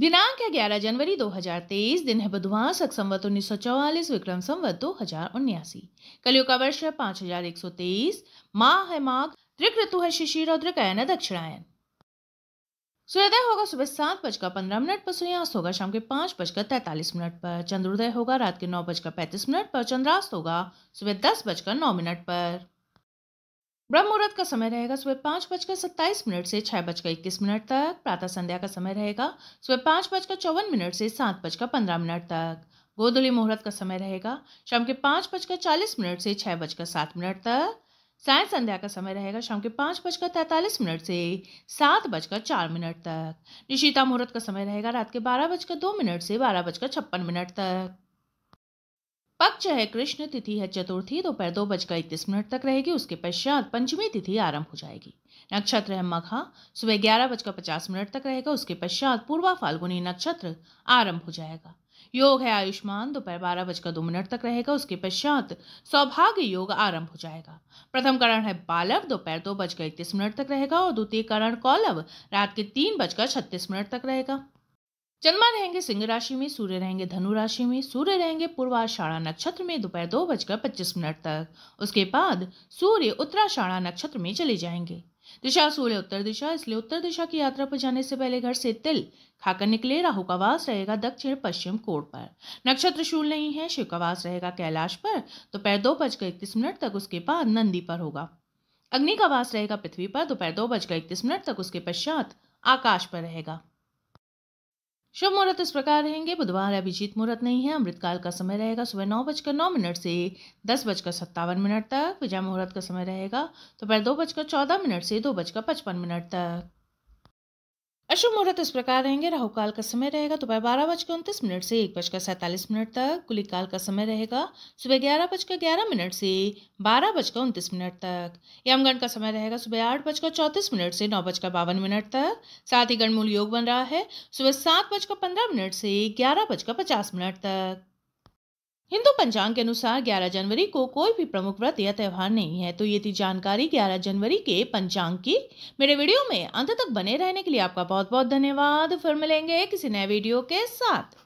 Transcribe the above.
दिनांक है 11 जनवरी 2023 दिन है बुधवार सख संवत उन्नीस सौ चौवालीस विक्रम संवत दो हजार उन्यासी कलियुग का वर्ष है पांच हजार एक सौ तेईस माह है माघ त्रिक ऋतु है शिशिर और त्रिकायन है दक्षिणायन सूर्योदय होगा सुबह सात बजकर पंद्रह मिनट पर सूर्यास्त होगा शाम के पांच बजकर तैतालीस मिनट पर चंद्रोदय होगा रात के नौ बजकर पैंतीस मिनट पर चंद्रास्त होगा सुबह दस बजकर नौ मिनट पर ब्रह्म मुहूर्त का समय रहेगा सुबह पाँच बजकर सत्ताईस मिनट से छः बजकर इक्कीस मिनट तक प्रातः संध्या का समय रहेगा सुबह पाँच बजकर चौवन मिनट से सात बजकर पंद्रह मिनट तक गोधुली मुहूर्त का समय रहेगा शाम के पाँच बजकर चालीस मिनट से छः बजकर सात मिनट तक साय संध्या का समय रहेगा शाम के पाँच बजकर तैंतालीस मिनट से सात बजकर चार मिनट तक निशिता मुहूर्त का समय रहेगा रात के बारह बजकर दो मिनट से बारह बजकर छप्पन मिनट तक पक्ष है कृष्ण तिथि है चतुर्थी दोपहर दो, दो बजकर इकतीस मिनट तक रहेगी उसके पश्चात पंचमी तिथि आरंभ हो जाएगी नक्षत्र है मघा सुबह ग्यारह बजकर पचास मिनट तक रहेगा उसके पश्चात पूर्वा फाल्गुनी नक्षत्र आरंभ हो जाएगा योग है आयुष्मान दोपहर बारह बजकर दो मिनट तक रहेगा उसके पश्चात सौभाग्य योग आरंभ हो जाएगा प्रथम करण है बालव दोपहर दो, दो बजकर इकतीस मिनट तक रहेगा और द्वितीय करण कौलव रात के तीन बजकर छत्तीस मिनट तक रहेगा चंद्रमा रहेंगे सिंह राशि में सूर्य रहेंगे धनु राशि में सूर्य रहेंगे पूर्वाषाढ़ा नक्षत्र में दोपहर दो बजकर पच्चीस मिनट तक उसके बाद सूर्य उत्तराषाढ़ा नक्षत्र में चले जाएंगे दिशा सूर्य उत्तर दिशा इसलिए उत्तर दिशा की यात्रा पर जाने से पहले घर से तिल खाकर निकले राहु का वास रहेगा दक्षिण पश्चिम कोण पर नक्षत्र शूल नहीं है शिव का वास रहेगा कैलाश पर दोपहर दो बजकर इकतीस मिनट तक उसके बाद नंदी पर होगा अग्नि का वास रहेगा पृथ्वी पर दोपहर दो बजकर इकतीस मिनट तक उसके पश्चात आकाश पर रहेगा शुभ मुहूर्त इस प्रकार रहेंगे बुधवार अभिजीत मुहूर्त नहीं है अमृतकाल का समय रहेगा सुबह नौ बजकर नौ मिनट से दस बजकर सत्तावन मिनट तक विजय मुहूर्त का समय रहेगा दोपहर दो बजकर चौदह मिनट से दो बजकर पचपन मिनट तक अशुभ मुहूर्त इस प्रकार रहेंगे राहु काल का समय रहेगा दोपहर बारह बजकर उनतीस मिनट से एक बजकर सैंतालीस मिनट तक कुली काल का समय रहेगा सुबह ग्यारह बजकर ग्यारह मिनट से बारह बजकर उनतीस मिनट तक यमगण का समय रहेगा सुबह आठ बजकर चौंतीस मिनट से नौ बजकर बावन मिनट तक साथ ही गणमूल योग बन रहा है सुबह सात बजकर पंद्रह मिनट से ग्यारह बजकर पचास मिनट तक हिंदू पंचांग के अनुसार 11 जनवरी को कोई भी प्रमुख व्रत या त्यौहार नहीं है तो ये थी जानकारी 11 जनवरी के पंचांग की मेरे वीडियो में अंत तक बने रहने के लिए आपका बहुत बहुत धन्यवाद फिर मिलेंगे किसी नए वीडियो के साथ